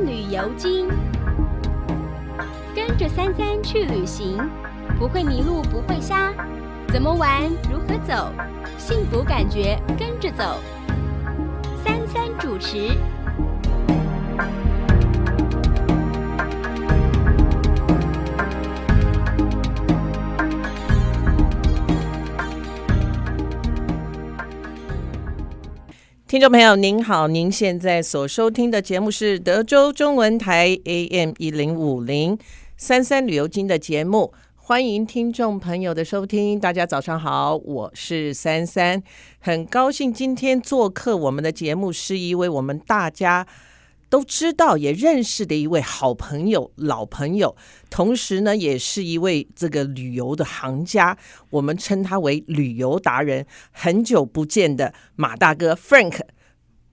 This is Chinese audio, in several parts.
旅游经，跟着三三去旅行，不会迷路不会瞎，怎么玩如何走，幸福感觉跟着走。三三主持。听众朋友，您好，您现在所收听的节目是德州中文台 AM 一零五零三三旅游金的节目，欢迎听众朋友的收听，大家早上好，我是三三，很高兴今天做客我们的节目，是一位我们大家。都知道也认识的一位好朋友老朋友，同时呢也是一位这个旅游的行家，我们称他为旅游达人。很久不见的马大哥 Frank，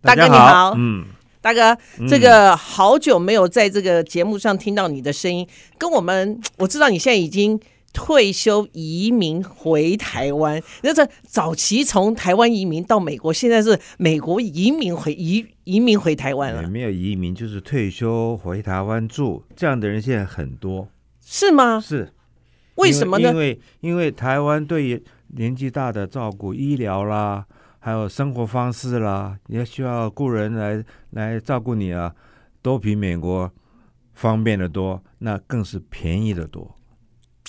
大哥你好，嗯，大哥，这个好久没有在这个节目上听到你的声音，跟我们我知道你现在已经。退休移民回台湾，那这早期从台湾移民到美国，现在是美国移民回移移民回台湾了。没有移民，就是退休回台湾住，这样的人现在很多，是吗？是，为什么呢？因为因为台湾对于年纪大的照顾、医疗啦，还有生活方式啦，也需要雇人来来照顾你啊，都比美国方便的多，那更是便宜的多。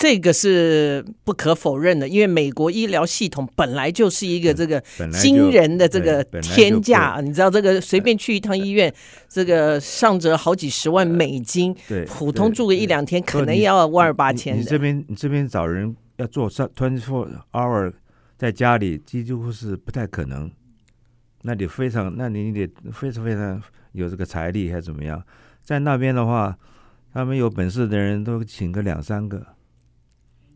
这个是不可否认的，因为美国医疗系统本来就是一个这个惊人的这个天价，你知道，这个随便去一趟医院，这个上折好几十万美金，对，普通住个一两天可能要万儿八千。你这边你这边找人要做三 twenty four hour 在家里几乎是不太可能，那你非常那你你非常非常有这个财力还是怎么样？在那边的话，他们有本事的人都请个两三个。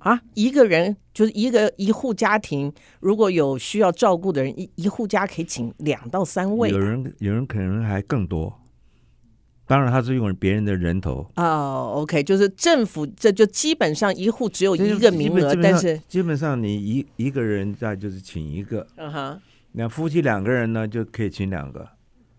啊，一个人就是一个一户家庭，如果有需要照顾的人，一一户家可以请两到三位。有人有人可能还更多，当然他是用别人的人头哦 OK，就是政府这就基本上一户只有一个名额，但是基本上你一一个人在就是请一个，嗯哼，那夫妻两个人呢就可以请两个。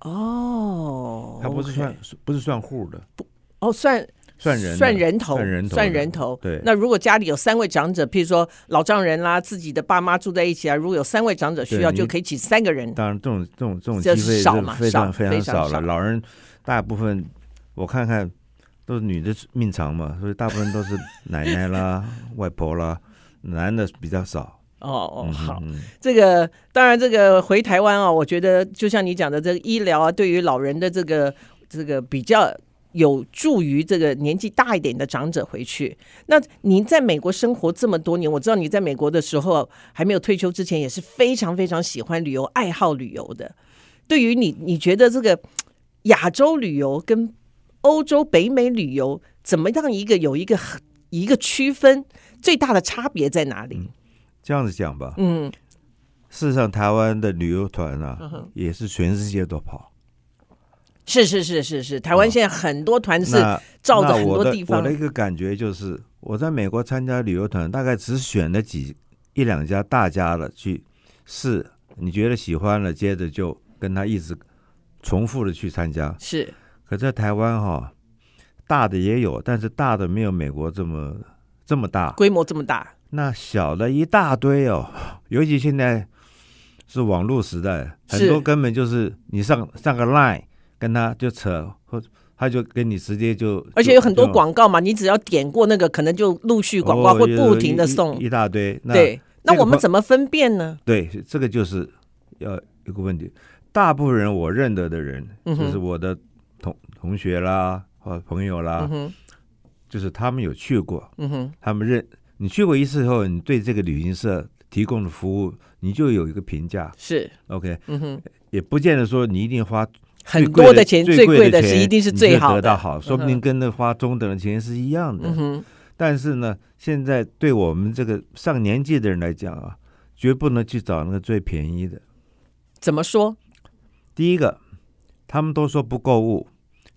哦，他不是算不是算户的，不哦算。算人算人头，算人头。对，那如果家里有三位长者，譬如说老丈人啦、自己的爸妈住在一起啊，如果有三位长者需要，就可以请三个人。当然，这种这种这种机会少嘛，非常非常少了。老人大部分，我看看都是女的命长嘛，所以大部分都是 奶奶啦、外婆啦，男的比较少。哦哦，好，这个当然，这个回台湾啊，我觉得就像你讲的，这个医疗啊，对于老人的这个这个比较。有助于这个年纪大一点的长者回去。那您在美国生活这么多年，我知道你在美国的时候还没有退休之前也是非常非常喜欢旅游、爱好旅游的。对于你，你觉得这个亚洲旅游跟欧洲、北美旅游怎么样？一个有一个一个区分，最大的差别在哪里？这样子讲吧，嗯，事实上，台湾的旅游团啊，也是全世界都跑。是是是是是，台湾现在很多团是照着很多地方。我的我的一个感觉就是，我在美国参加旅游团，大概只选了几一两家大家的去，试，你觉得喜欢了，接着就跟他一直重复的去参加。是，可在台湾哈大的也有，但是大的没有美国这么这么大，规模这么大。那小的一大堆哦，尤其现在是网络时代，很多根本就是你上上个 line。跟他就扯，或他就跟你直接就，而且有很多广告嘛，你只要点过那个，可能就陆续广告会不停的送一大堆。那对，那我们怎么分辨呢？对，这个就是要一个问题，大部分人我认得的人，就是我的同同学啦或朋友啦，就是他们有去过，他们认你去过一次以后，你对这个旅行社提供的服务，你就有一个评价。是，OK，嗯哼，也不见得说你一定花。很多的钱，最贵的钱一定是最好的。得到好，说不定跟那花中等的钱是一样的。但是呢，现在对我们这个上年纪的人来讲啊，绝不能去找那个最便宜的。怎么说？第一个，他们都说不购物，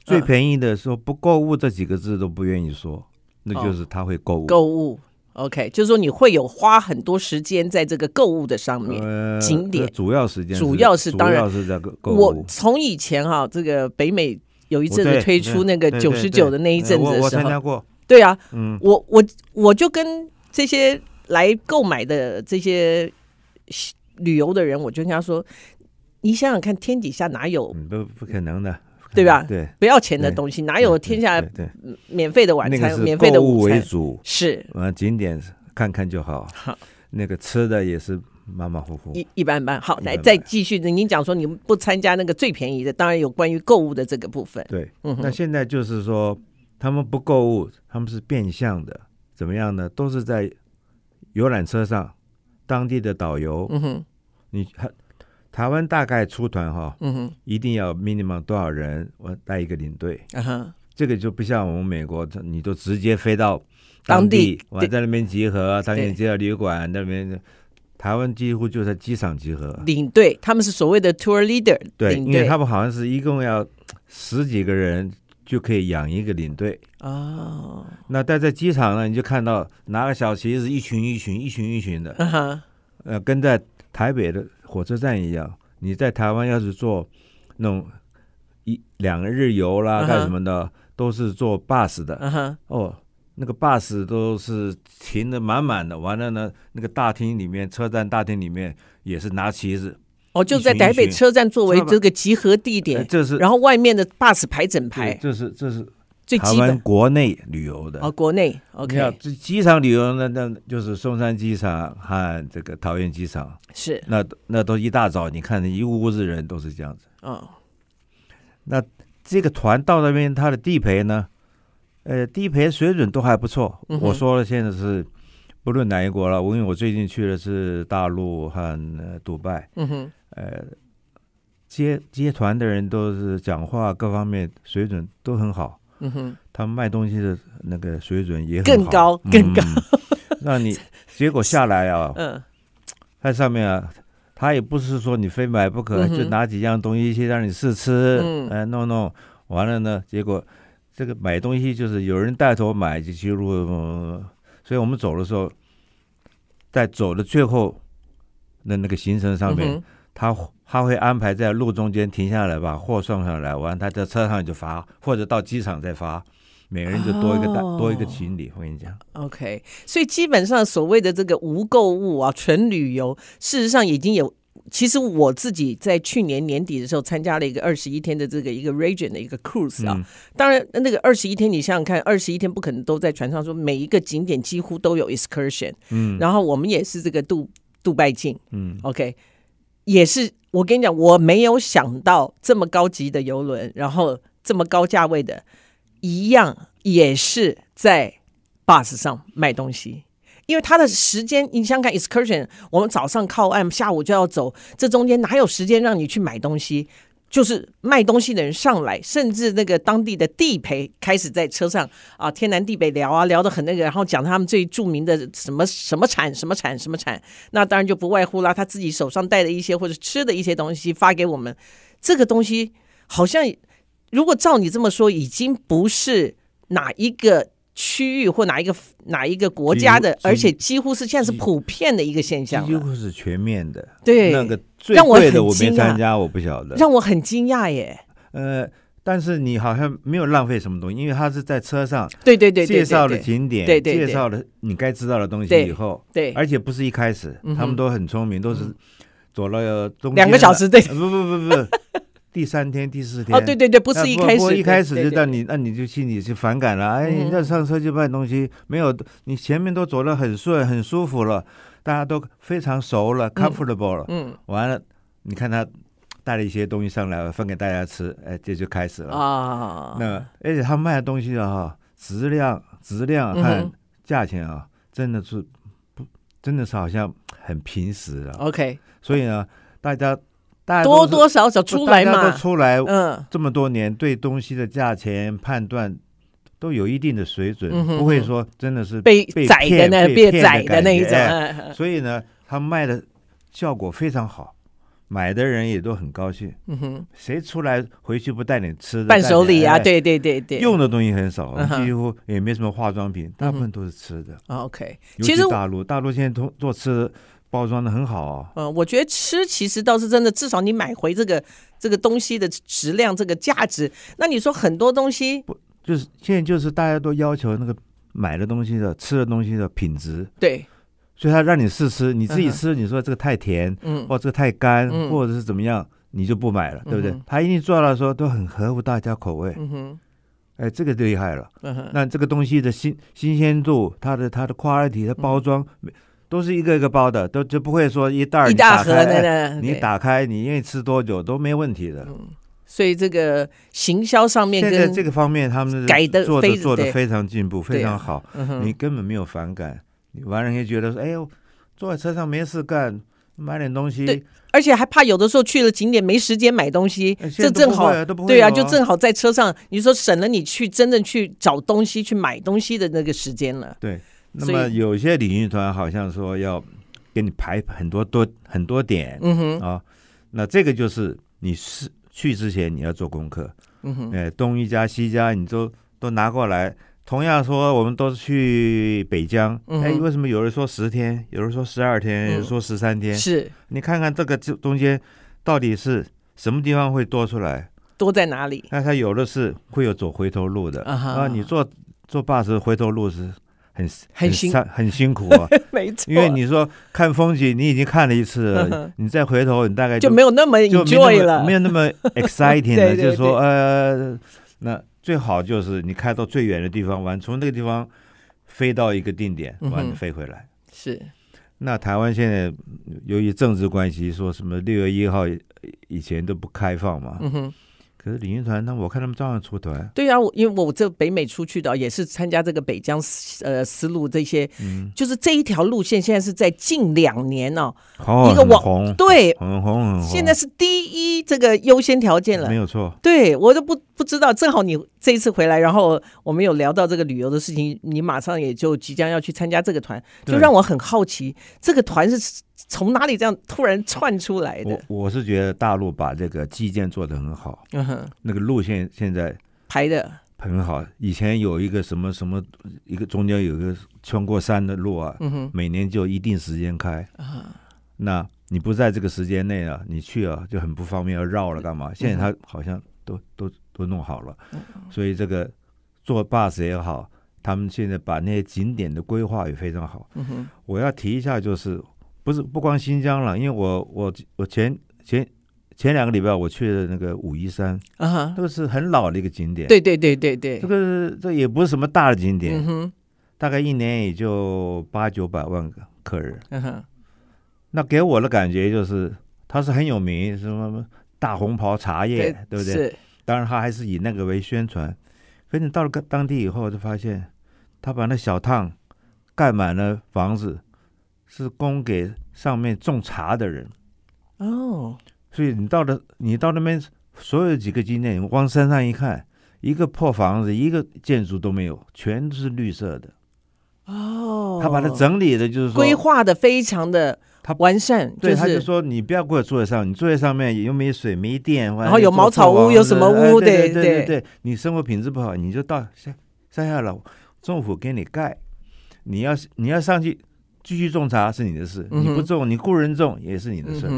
最便宜的说不购物这几个字都不愿意说，那就是他会购物。购物。OK，就是说你会有花很多时间在这个购物的上面，景点主要时间主要是当然是在购。我从以前哈，这个北美有一阵子推出那个九十九的那一阵子的时候，参加过。对啊，嗯，我我我就跟这些来购买的这些旅游的人，我就跟他说，你想想看，天底下哪有不不可能的？对吧？对，不要钱的东西，哪有天下免费的晚餐、免费的午餐？是啊，景点看看就好。好，那个吃的也是马马虎虎，一一般般。好，来再继续。您讲说，你们不参加那个最便宜的，当然有关于购物的这个部分。对，那现在就是说，他们不购物，他们是变相的怎么样呢？都是在游览车上，当地的导游，嗯哼，你还。台湾大概出团哈，嗯哼，一定要 minimum 多少人，我带一个领队，啊哈，这个就不像我们美国，你都直接飞到当地，我在那边集合，当地接到旅馆那边。台湾几乎就在机场集合。领队，他们是所谓的 tour leader，对，因为他们好像是一共要十几个人就可以养一个领队。哦，那待在机场呢，你就看到拿个小旗子，一群一群，一群一群的，嗯、呃，跟在台北的。火车站一样，你在台湾要是坐那种一两日游啦干什么的，都是坐 bus 的。哦，那个 bus 都是停的满满的。完了呢，那个大厅里面，车站大厅里面也是拿旗子。哦，就在台北车站作为这个集合地点。这是。然后外面的 bus 排整排。这是这是。台湾国内旅游的哦，国内，OK。这机场旅游，那那就是松山机场和这个桃园机场，是那那都一大早，你看一屋子人都是这样子哦，那这个团到那边，他的地陪呢，呃，地陪水准都还不错。我说了，现在是不论哪一国了，我因为我最近去的是大陆和迪拜，嗯哼，呃，接接团的人都是讲话各方面水准都很好。嗯哼，他们卖东西的那个水准也很高，更高。那你结果下来啊？嗯，在上面啊，他也不是说你非买不可，就拿几样东西去让你试吃，哎，弄弄完了呢。结果这个买东西就是有人带头买就去录。所以我们走的时候，在走的最后那那个行程上面，他。他会安排在路中间停下来把货送上来，完他在车上就发，或者到机场再发，每个人就多一个单，多一个行李。我跟你讲，OK，所以基本上所谓的这个无购物啊，纯旅游，事实上已经有。其实我自己在去年年底的时候参加了一个二十一天的这个一个 region 的一个 cruise 啊，当然那个二十一天你想想看，二十一天不可能都在船上，说每一个景点几乎都有 excursion，嗯，然后我们也是这个杜杜拜境，嗯，OK，也是。我跟你讲，我没有想到这么高级的游轮，然后这么高价位的，一样也是在 bus 上卖东西，因为它的时间，你想看 excursion，我们早上靠岸，下午就要走，这中间哪有时间让你去买东西？就是卖东西的人上来，甚至那个当地的地陪开始在车上啊，天南地北聊啊，聊得很那个，然后讲他们最著名的什么什么产、什么产、什么产。那当然就不外乎啦，他自己手上带的一些或者吃的一些东西发给我们。这个东西好像，如果照你这么说，已经不是哪一个区域或哪一个哪一个国家的，而且几乎是现在是普遍的一个现象，几乎是全面的。对那个。最贵的我没参加，我不晓得。让我很惊讶耶！呃，但是你好像没有浪费什么东西，因为他是在车上。对对对，介绍了景点，对对，介绍了你该知道的东西。以后对，而且不是一开始，他们都很聪明，都是走了东两个小时，对，不不不不。第三天、第四天，哦，对对对，不是一开始，不一开始就让你，那你就心里就反感了。哎，家上车就卖东西，没有你前面都走了很顺、很舒服了，大家都非常熟了，comfortable 了。嗯，完了，你看他带了一些东西上来，分给大家吃，哎，这就开始了啊。那而且他卖的东西啊，质量、质量和价钱啊，真的是不，真的是好像很平实了。OK，所以呢，大家。多多少少出来嘛，都出来。嗯，这么多年对东西的价钱判断都有一定的水准，不会说真的是被宰的、那被宰的那一种。所以呢，他卖的效果非常好，买的人也都很高兴。嗯哼，谁出来回去不带点吃的伴手礼啊？对对对对，用的东西很少，几乎也没什么化妆品，大部分都是吃的。OK，其实大陆大陆现在都做吃。包装的很好，啊。嗯，我觉得吃其实倒是真的，至少你买回这个这个东西的质量，这个价值，那你说很多东西不就是现在就是大家都要求那个买的东西的吃的东西的品质，对，所以他让你试吃，你自己吃，你说这个太甜，嗯，者这个太干，嗯，或者是怎么样，你就不买了，对不对？他一定做到说都很合乎大家口味，嗯哼，哎，这个厉害了，嗯哼，那这个东西的新新鲜度，它的它的 t 体的包装。都是一个一个包的，都就不会说一袋一大盒的。你打开，你愿意吃多久都没问题的。嗯，所以这个行销上面，现在这个方面，他们改的做的做的非常进步，非常好。你根本没有反感，完了家觉得说，哎呦，坐在车上没事干，买点东西。对，而且还怕有的时候去了景点没时间买东西，这正好对啊，就正好在车上，你说省了你去真正去找东西去买东西的那个时间了。对。那么有些旅行团好像说要给你排很多多很多点，嗯哼，啊，那这个就是你是去之前你要做功课，嗯哼，哎，东一家西家你都都拿过来。同样说，我们都是去北疆，哎，为什么有人说十天，有人说十二天，有人说十三天？是，你看看这个中间到底是什么地方会多出来？多在哪里？那他有的是会有走回头路的啊！你坐坐巴士回头路是。很很辛很辛苦啊，没错，因为你说看风景，你已经看了一次了，你再回头，你大概就没有那么 e n j o y 了，没有那么 exciting 的，就是说，呃，那最好就是你开到最远的地方玩，从那个地方飞到一个定点，完了飞回来。是，那台湾现在由于政治关系，说什么六月一号以前都不开放嘛。可是旅行团，那我看他们照样出团。对啊，我因为我这北美出去的也是参加这个北疆呃丝路这些，就是这一条路线现在是在近两年哦，一个网红对网红，现在是第一这个优先条件了，没有错。对我都不不知道，正好你这一次回来，然后我们有聊到这个旅游的事情，你马上也就即将要去参加这个团，就让我很好奇，这个团是。从哪里这样突然窜出来的？我我是觉得大陆把这个基建做的很好，嗯哼，那个路线现在排的很好。以前有一个什么什么一个中间有一个穿过山的路啊，嗯哼，每年就一定时间开啊。那你不在这个时间内啊，你去啊就很不方便，要绕了干嘛？现在他好像都都都弄好了，所以这个坐 bus 也好，他们现在把那些景点的规划也非常好。嗯哼，我要提一下就是。不是不光新疆了，因为我我我前前前两个礼拜我去的那个武夷山啊，这个是很老的一个景点，对对对对对，这个这也不是什么大的景点，大概一年也就八九百万个客人。嗯哼，那给我的感觉就是它是很有名，什么大红袍茶叶，对不对？是，当然他还是以那个为宣传。可你到了当地以后，就发现他把那小巷盖满了房子。是供给上面种茶的人哦，所以你到了，你到那边所有几个景点，你往山上一看，一个破房子，一个建筑都没有，全是绿色的哦。他把它整理的，就是规划的非常的他完善。对，他就说你不要给我坐在上，你坐在上面又没水，没电，然后有茅草屋，有什么屋？对对对，你生活品质不好，你就到山山下了，政府给你盖。你要你要上去。继续种茶是你的事，你不种，你雇人种也是你的事。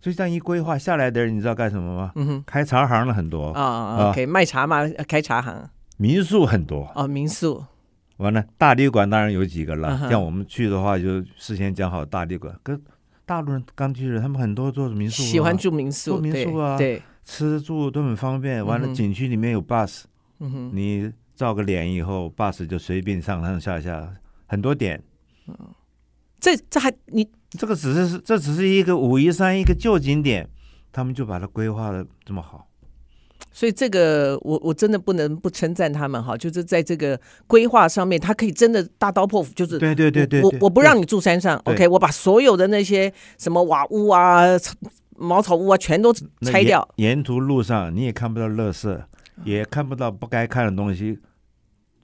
所以这样一规划下来的人，你知道干什么吗？开茶行了很多啊，以。卖茶嘛，开茶行。民宿很多哦，民宿。完了，大旅馆当然有几个了。像我们去的话，就事先讲好大旅馆。跟大陆人刚去的，他们很多做民宿，喜欢住民宿，民宿啊，对，吃住都很方便。完了，景区里面有 b 巴士，你照个脸以后，b u s 就随便上上下下很多点。嗯，这这还你这个只是这只是一个武夷山一个旧景点，他们就把它规划的这么好，所以这个我我真的不能不称赞他们哈，就是在这个规划上面，他可以真的大刀破斧，就是对对对对，我我不让你住山上，OK，我把所有的那些什么瓦屋啊、茅草屋啊，全都拆掉，沿途路上你也看不到垃圾，也看不到不该看的东西，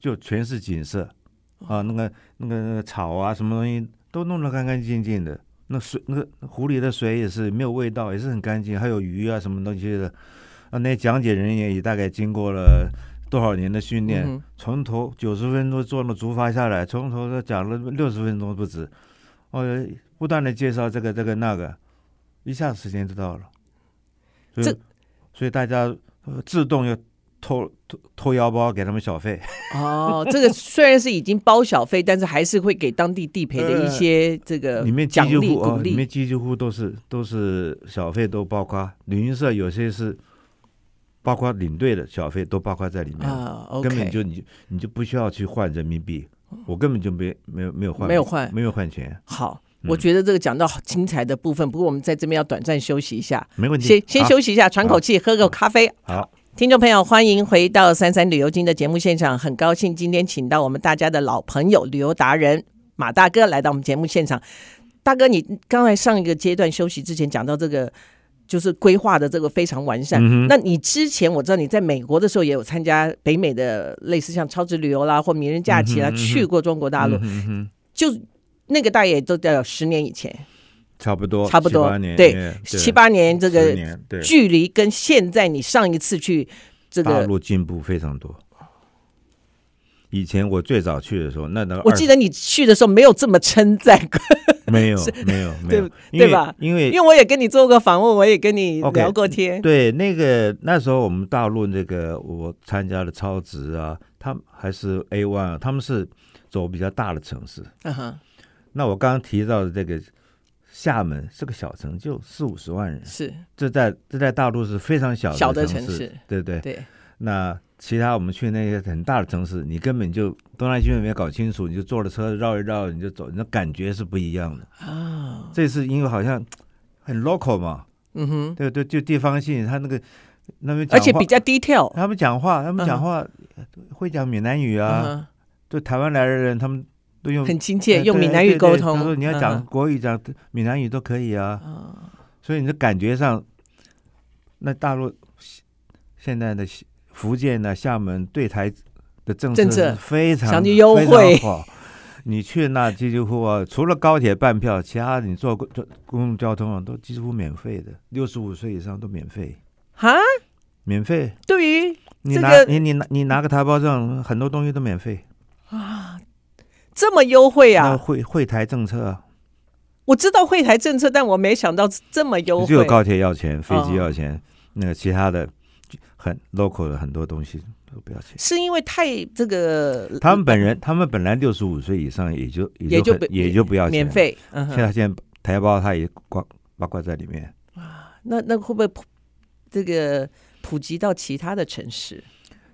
就全是景色。啊，那个那个草啊，什么东西都弄得干干净净的。那水，那湖里的水也是没有味道，也是很干净。还有鱼啊，什么东西的。啊，那讲解人员也大概经过了多少年的训练，从头九十分钟坐了竹筏下来，从头到讲了六十分钟不止。哦，不断的介绍这个这个那个，一下时间就到了。所这，所以大家自动又。偷偷偷腰包给他们小费哦，这个虽然是已经包小费，但是还是会给当地地陪的一些这个。里面几乎哦，里面几乎都是都是小费都包括，旅行社有些是包括领队的小费都包括在里面啊。根本就你你就不需要去换人民币，我根本就没没有没有换没有换没有换钱。好，我觉得这个讲到好精彩的部分，不过我们在这边要短暂休息一下，没问题。先先休息一下，喘口气，喝个咖啡。好。听众朋友，欢迎回到三三旅游金的节目现场，很高兴今天请到我们大家的老朋友、旅游达人马大哥来到我们节目现场。大哥，你刚才上一个阶段休息之前讲到这个，就是规划的这个非常完善。嗯，那你之前我知道你在美国的时候也有参加北美的类似像超值旅游啦或名人假期啦，去过中国大陆，就那个大爷都得表十年以前。差不多，差不多，对，七八年这个距离跟现在你上一次去这个大陆进步非常多。以前我最早去的时候，那那我记得你去的时候没有这么称赞过，没有，没有，对，对吧？因为因为我也跟你做过访问，我也跟你聊过天。对，那个那时候我们大陆那个我参加了超值啊，他们还是 A one，啊、他们是走比较大的城市。嗯哼，那我刚刚提到的这个。厦门是个小城，就四五十万人，是这在这在大陆是非常小小的城市，对不对？对。那其他我们去那些很大的城市，你根本就东南西北没有搞清楚，你就坐着车绕一绕，你就走，那感觉是不一样的啊。这次因为好像很 local 嘛，嗯哼，对对，就地方性，他那个那边而且比较低调，他们讲话，他们讲话会讲闽南语啊，对台湾来的人，他们。都用很亲切，用闽南语沟通。你要讲国语，讲闽南语都可以啊。所以你的感觉上，那大陆现在的福建呢，厦门对台的政策非常非优惠。你去那，几乎啊，除了高铁半票，其他你坐公公共交通啊，都几乎免费的。六十五岁以上都免费啊，免费。对于你拿你你拿你拿个台胞证，很多东西都免费。这么优惠啊！那会惠台政策，啊？我知道会台政策，但我没想到这么优惠。只有高铁要钱，飞机要钱，那个其他的很 local 的很多东西都不要钱。是因为太这个？他们本人，他们本来六十五岁以上，也就也就也就不要免费。现在现在台胞他也挂八卦在里面哇，那那会不会普这个普及到其他的城市？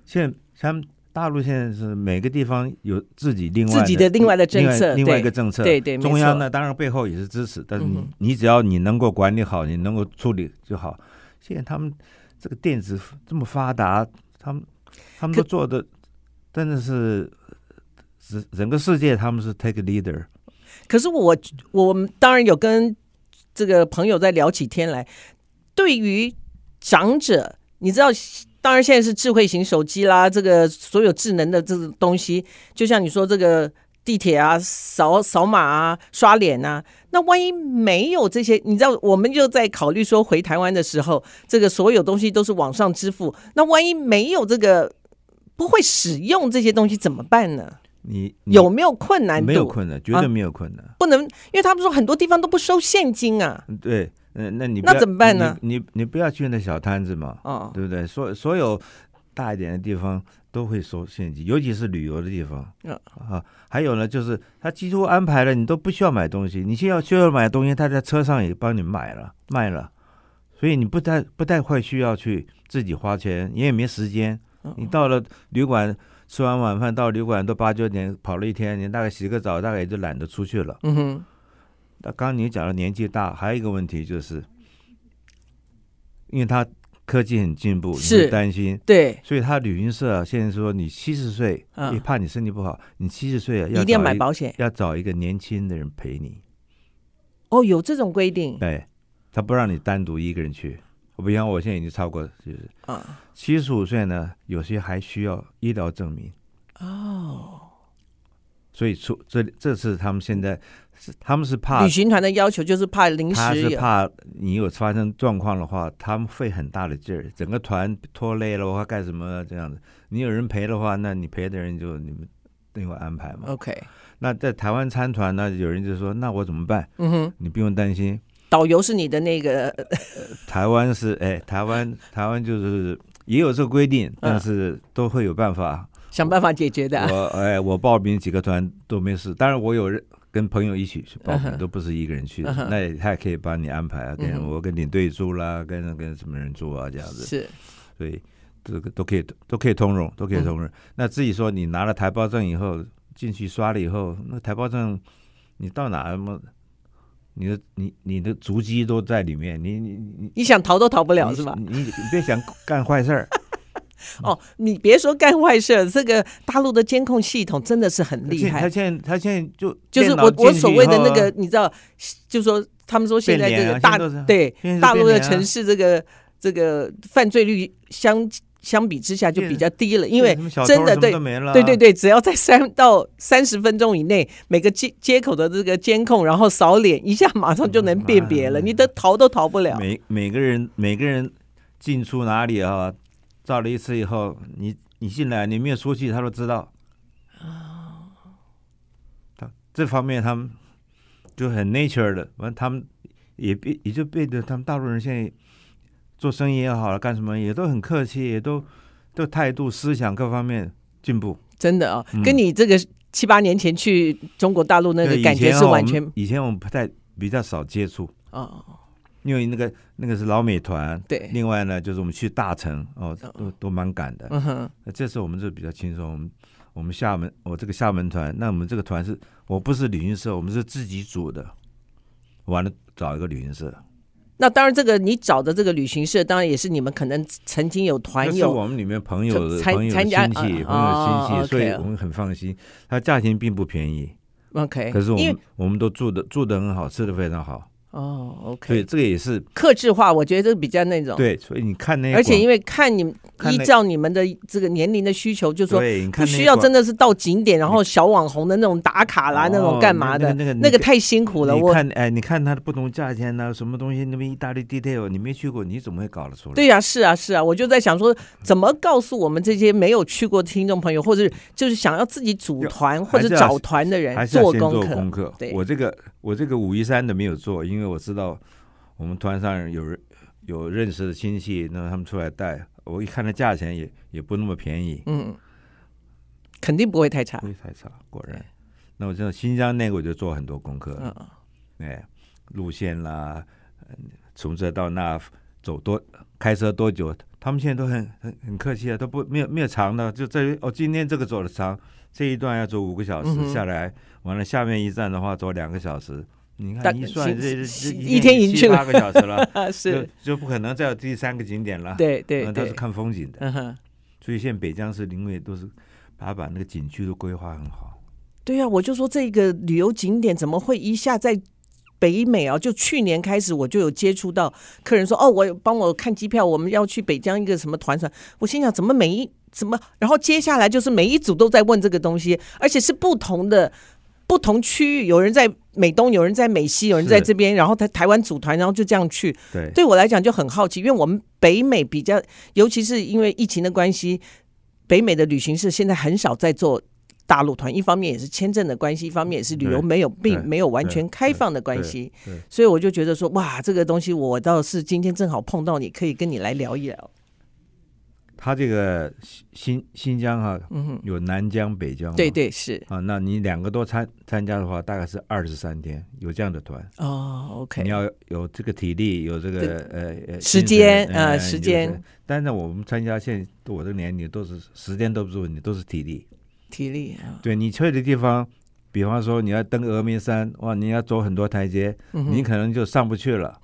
现在他们。大陆现在是每个地方有自己另外自己的另外的政策，另外一个政策。对对，中央呢当然背后也是支持，但是你你只要你能够管理好，你能够处理就好。现在他们这个电子这么发达，他们他们都做的真的是整整个世界他们是 take leader。可是我我们当然有跟这个朋友在聊起天来，对于长者，你知道。当然，现在是智慧型手机啦，这个所有智能的这种东西，就像你说这个地铁啊，扫扫码啊，刷脸啊，那万一没有这些，你知道，我们就在考虑说回台湾的时候，这个所有东西都是网上支付，那万一没有这个，不会使用这些东西怎么办呢？你有没有困难？没有困难，绝对没有困难。不能，因为他们说很多地方都不收现金啊。对。嗯，那你不那怎么办呢？你你你不要去那小摊子嘛，啊，对不对？所所有大一点的地方都会收现金，尤其是旅游的地方。啊，还有呢，就是他几乎安排了，你都不需要买东西。你需要需要买东西，他在车上也帮你买了，卖了，所以你不太不太会需要去自己花钱，你也没时间。你到了旅馆吃完晚饭，到旅馆都八九点，跑了一天，你大概洗个澡，大概也就懒得出去了。嗯哼。刚刚你讲的年纪大，还有一个问题就是，因为他科技很进步，是担心对，所以他旅行社现在说你七十岁，你怕你身体不好，你七十岁啊，要一定要买保险，要找一个年轻的人陪你。哦，有这种规定，对，他不让你单独一个人去。我比方我现在已经超过就是啊七十五岁呢，有些还需要医疗证明。哦。所以说这这次他们现在是他们是怕旅行团的要求就是怕临时他是怕你有发生状况的话他们费很大的劲儿整个团拖累了或者干什么这样子你有人陪的话那你陪的人就你们另外安排嘛 OK 那在台湾参团呢，有人就说那我怎么办嗯哼你不用担心导游是你的那个台湾是哎台湾台湾就是也有这个规定但是都会有办法。想办法解决的。我 哎，我报名几个团都没事，当然我有跟朋友一起去报名，都不是一个人去的，那他也可以帮你安排，跟我跟领队住啦，跟跟什么人住啊，这样子。是，所以这个都可以都可以通融，都可以通融。那自己说你拿了台胞证以后进去刷了以后，那台胞证你到哪么，你的你你的足迹都在里面，你你你想逃都逃不了是吧？你别想干坏事儿。哦，你别说干坏事，这个大陆的监控系统真的是很厉害。他现在，他现在就就是我我所谓的那个，你知道，就说他们说现在这个大对大陆的城市，这个这个犯罪率相相比之下就比较低了，因为真的对对对对，只要在三到三十分钟以内，每个接接口的这个监控，然后扫脸一下，马上就能辨别了，你的逃都逃不了。每每个人每个人进出哪里啊？照了一次以后，你你进来，你没有出去，他都知道。哦。他这方面他们就很 nature 的，完他们也变，也就变得他们大陆人现在做生意也好了，干什么也都很客气，也都都态度、思想各方面进步。真的哦，跟你这个七八年前去中国大陆那个感觉是完全。以前我们不太比较少接触。哦。因为那个那个是老美团，对。另外呢，就是我们去大城哦，都都蛮赶的。嗯哼，这次我们就比较轻松。我们我们厦门，我这个厦门团，那我们这个团是我不是旅行社，我们是自己组的，完了找一个旅行社。那当然，这个你找的这个旅行社，当然也是你们可能曾经有团友。是我们里面朋友、的朋友亲戚、朋友亲戚，所以我们很放心。它价钱并不便宜。OK。可是我们我们都住的住的很好，吃的非常好。哦，OK，对，这个也是克制化，我觉得比较那种对。所以你看那，而且因为看你们依照你们的这个年龄的需求，就说不需要真的是到景点，然后小网红的那种打卡啦，那种干嘛的？那个那个太辛苦了。我看哎，你看它的不同价钱呢，什么东西？那边意大利 detail，你没去过，你怎么会搞得出来？对呀，是啊，是啊，我就在想说，怎么告诉我们这些没有去过的听众朋友，或者就是想要自己组团或者找团的人做功课？功课，对我这个。我这个武夷山的没有做，因为我知道我们团上有人有认识的亲戚，那他们出来带。我一看那价钱也也不那么便宜，嗯，肯定不会太差，不会太差，果然。那我像新疆那个，我就做很多功课，嗯，哎，路线啦，从这到那走多，开车多久？他们现在都很很很客气啊，都不没有没有长的，就这哦，今天这个走的长，这一段要走五个小时下来，完了下面一站的话走两个小时，你看一算这这一天七八个小时了，就就不可能再有第三个景点了。对对，都是看风景的，所以现在北疆是因为都是把把那个景区都规划很好。对啊，我就说这个旅游景点怎么会一下在？北美啊，就去年开始我就有接触到客人说：“哦，我帮我看机票，我们要去北疆一个什么团团。”我心想，怎么每一怎么？然后接下来就是每一组都在问这个东西，而且是不同的不同区域，有人在美东，有人在美西，有人在这边，然后台台湾组团，然后就这样去。对，对我来讲就很好奇，因为我们北美比较，尤其是因为疫情的关系，北美的旅行社现在很少在做。大陆团一方面也是签证的关系，一方面也是旅游没有并没有完全开放的关系，所以我就觉得说哇，这个东西我倒是今天正好碰到，你可以跟你来聊一聊。他这个新新疆哈，嗯，有南疆北疆，对对是啊。那你两个多参参加的话，大概是二十三天有这样的团哦。OK，你要有这个体力，有这个呃时间呃时间。但是我们参加现我这个年龄都是时间都不是问题，都是体力。体力，对你去的地方，比方说你要登峨眉山，哇，你要走很多台阶，你可能就上不去了，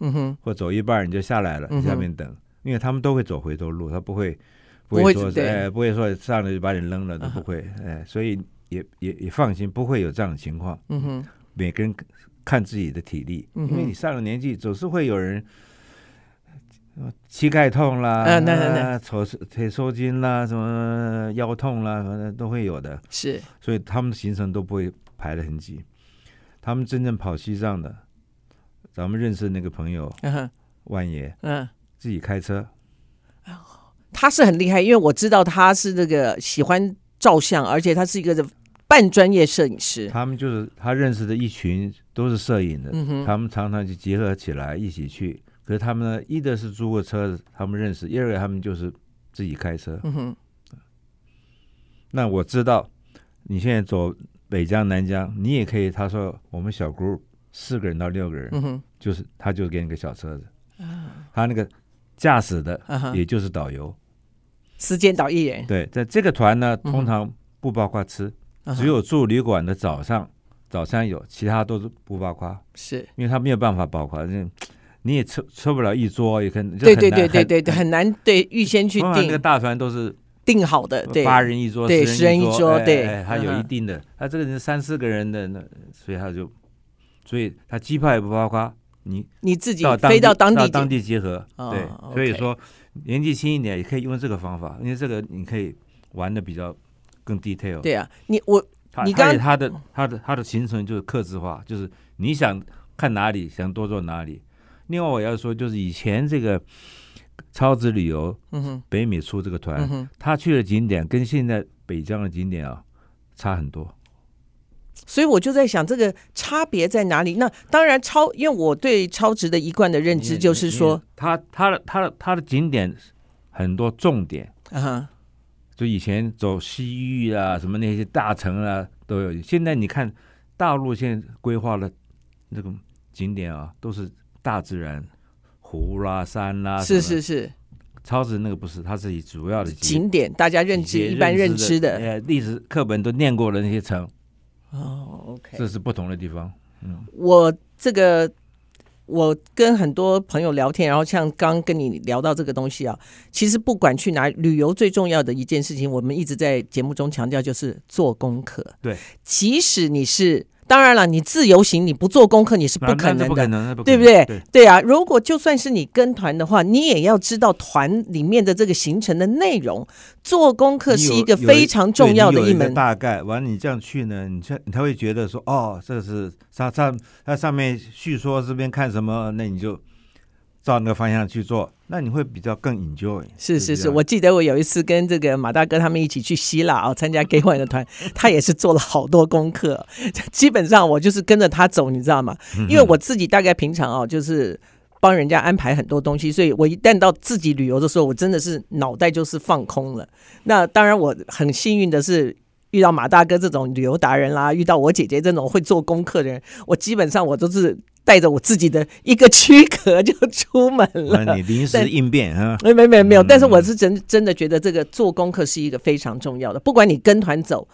或走一半你就下来了，在下面等，因为他们都会走回头路，他不会不会说，哎，不会说上来就把你扔了，都不会，哎，所以也也也放心，不会有这样的情况。每个人看自己的体力，因为你上了年纪，总是会有人。膝盖痛啦，嗯，那那那，抽腿抽筋啦，什么腰痛啦，反正都会有的。是，所以他们的行程都不会排的很紧。他们真正跑西藏的，咱们认识那个朋友，嗯万爷，嗯，自己开车。他是很厉害，因为我知道他是那个喜欢照相，而且他是一个半专业摄影师。他们就是他认识的一群都是摄影的，嗯哼，他们常常就结合起来一起去。可是他们呢，一的是租个车子，他们认识；第二个，他们就是自己开车。嗯哼。那我知道，你现在走北疆、南疆，你也可以。他说，我们小姑四个人到六个人，就是他就给你个小车子，他那个驾驶的也就是导游，时间导一人。对，在这个团呢，通常不包括吃，只有住旅馆的早上早餐有，其他都是不包括。是因为他没有办法包括，反你也吃吃不了一桌，也可能对对对对对，很难对预先去订。那个大船都是订好的，对八人一桌，对十人一桌，对，他有一定的。他这个人三四个人的那，所以他就，所以他机票也不包括你你自己到飞到当地当地集合。对，所以说年纪轻一点也可以用这个方法，因为这个你可以玩的比较更 detail。对啊，你我你刚才他的他的他的行程就是克制化，就是你想看哪里，想多做哪里。另外我要说，就是以前这个超值旅游，嗯哼，北美出这个团，他去的景点跟现在北疆的景点啊差很多，所以我就在想，这个差别在哪里？那当然超，因为我对超值的一贯的认知就是说，他他的他的他的景点很多重点，嗯哼，就以前走西域啊，什么那些大城啊都有。现在你看大陆现在规划的这个景点啊，都是。大自然，湖啦、山啦，是是是，超值那个不是，它是以主要的景点，大家认知一般认知的，呃，历史课本都念过的那些城。哦，OK，这是不同的地方。嗯，我这个，我跟很多朋友聊天，然后像刚跟你聊到这个东西啊，其实不管去哪旅游，最重要的一件事情，我们一直在节目中强调就是做功课。对，即使你是。当然了，你自由行你不做功课你是不可能的，对不对？对啊，如果就算是你跟团的话，你也要知道团里面的这个行程的内容，做功课是一个非常重要的一门。大概，完了你这样去呢，你你他会觉得说，哦，这是上上它上面叙说这边看什么，那你就。照那个方向去做，那你会比较更 enjoy。是是是，我记得我有一次跟这个马大哥他们一起去希腊啊，参加 One 的团，他也是做了好多功课。基本上我就是跟着他走，你知道吗？因为我自己大概平常啊，就是帮人家安排很多东西，所以我一旦到自己旅游的时候，我真的是脑袋就是放空了。那当然，我很幸运的是遇到马大哥这种旅游达人啦，遇到我姐姐这种会做功课的人，我基本上我都是。带着我自己的一个躯壳就出门了，你临时应变啊？没没没没有，但是我是真真的觉得这个做功课是一个非常重要的。不管你跟团走，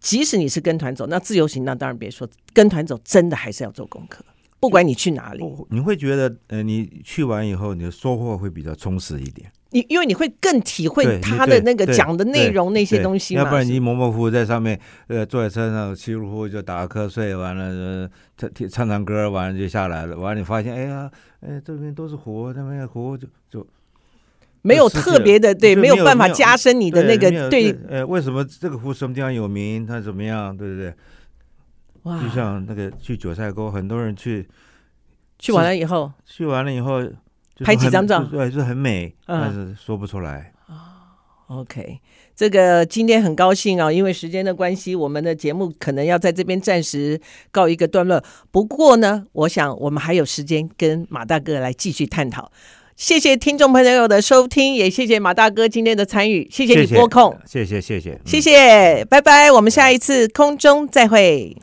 即使你是跟团走，那自由行那当然别说，跟团走真的还是要做功课。不管你去哪里，你会觉得呃，你去完以后你的收获会比较充实一点。你因为你会更体会他的那个讲的内容那些东西，要不然你模模糊糊在上面，呃，坐在车上稀里糊涂就打瞌睡，完了，唱唱唱歌，完了就下来了。完了你发现，哎呀，哎，这边都是湖，那边湖就就没有特别的，对，没有办法加深你的那个对。呃，为什么这个湖什么地方有名，它怎么样，对不对？哇，就像那个去九寨沟，很多人去，去完了以后，去完了以后。拍几张照，对，就是很美，但是说不出来啊。OK，这个今天很高兴啊，因为时间的关系，我们的节目可能要在这边暂时告一个段落。不过呢，我想我们还有时间跟马大哥来继续探讨。谢谢听众朋友的收听，也谢谢马大哥今天的参与。谢谢你，播控，谢谢谢谢谢谢，拜拜，我们下一次空中再会。